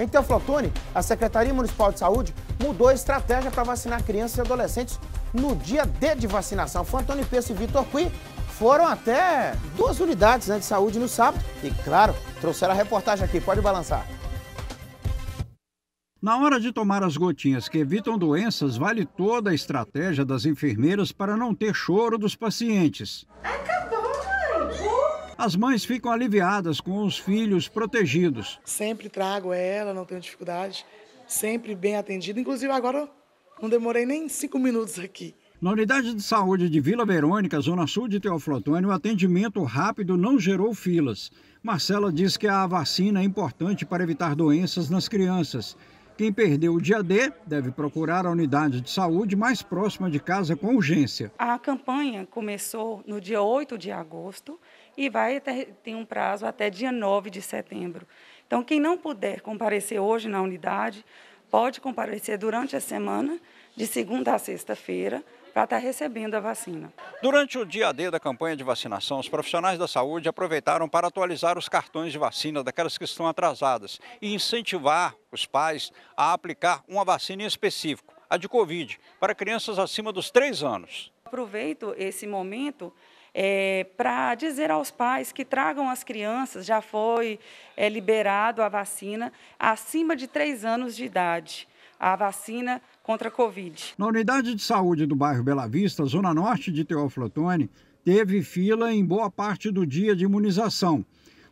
Em então, Teoflotone, a Secretaria Municipal de Saúde mudou a estratégia para vacinar crianças e adolescentes no dia D de vacinação. Foi Antônio Peço e Vitor Cui foram até duas unidades né, de saúde no sábado e, claro, trouxeram a reportagem aqui. Pode balançar. Na hora de tomar as gotinhas que evitam doenças, vale toda a estratégia das enfermeiras para não ter choro dos pacientes as mães ficam aliviadas com os filhos protegidos. Sempre trago ela, não tenho dificuldade, sempre bem atendida. Inclusive, agora não demorei nem cinco minutos aqui. Na unidade de saúde de Vila Verônica, Zona Sul de Teoflotone, o atendimento rápido não gerou filas. Marcela diz que a vacina é importante para evitar doenças nas crianças. Quem perdeu o dia D deve procurar a unidade de saúde mais próxima de casa com urgência. A campanha começou no dia 8 de agosto e vai até, tem um prazo até dia 9 de setembro. Então, quem não puder comparecer hoje na unidade, pode comparecer durante a semana, de segunda a sexta-feira, para estar tá recebendo a vacina. Durante o dia D da campanha de vacinação, os profissionais da saúde aproveitaram para atualizar os cartões de vacina daquelas que estão atrasadas e incentivar os pais a aplicar uma vacina em específico, a de Covid, para crianças acima dos 3 anos. Aproveito esse momento é, para dizer aos pais que tragam as crianças, já foi é, liberado a vacina, acima de 3 anos de idade a vacina contra a Covid. Na unidade de saúde do bairro Bela Vista, zona norte de Teófilo Otoni, teve fila em boa parte do dia de imunização.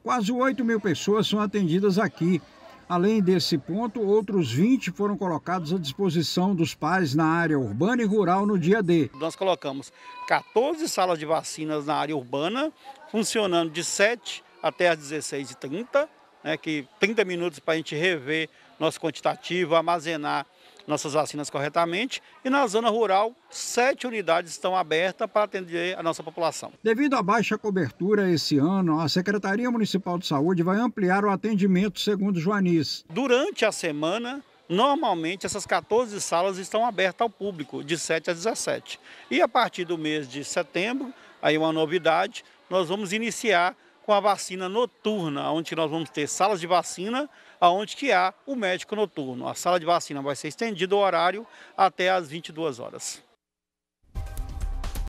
Quase 8 mil pessoas são atendidas aqui. Além desse ponto, outros 20 foram colocados à disposição dos pais na área urbana e rural no dia D. Nós colocamos 14 salas de vacinas na área urbana, funcionando de 7 até as 16h30 né, que 30 minutos para a gente rever nosso quantitativo, armazenar nossas vacinas corretamente. E na zona rural, sete unidades estão abertas para atender a nossa população. Devido à baixa cobertura esse ano, a Secretaria Municipal de Saúde vai ampliar o atendimento, segundo Joanis. Durante a semana, normalmente essas 14 salas estão abertas ao público, de 7 a 17. E a partir do mês de setembro, aí uma novidade, nós vamos iniciar com a vacina noturna, onde nós vamos ter salas de vacina, aonde que há o médico noturno. A sala de vacina vai ser estendida o horário até às 22 horas.